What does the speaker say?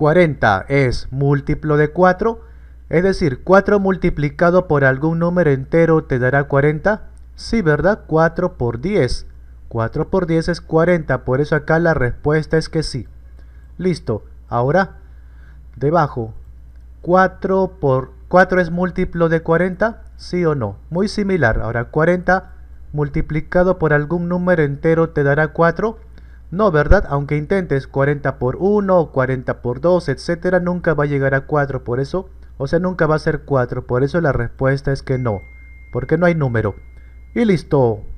40 es múltiplo de 4, es decir, 4 multiplicado por algún número entero te dará 40. Sí, ¿verdad? 4 por 10. 4 por 10 es 40, por eso acá la respuesta es que sí. Listo, ahora, debajo, 4 por 4 es múltiplo de 40, sí o no. Muy similar, ahora 40 multiplicado por algún número entero te dará 4. No, ¿verdad? Aunque intentes 40 por 1, 40 por 2, etcétera, nunca va a llegar a 4, por eso, o sea, nunca va a ser 4, por eso la respuesta es que no, porque no hay número. Y listo.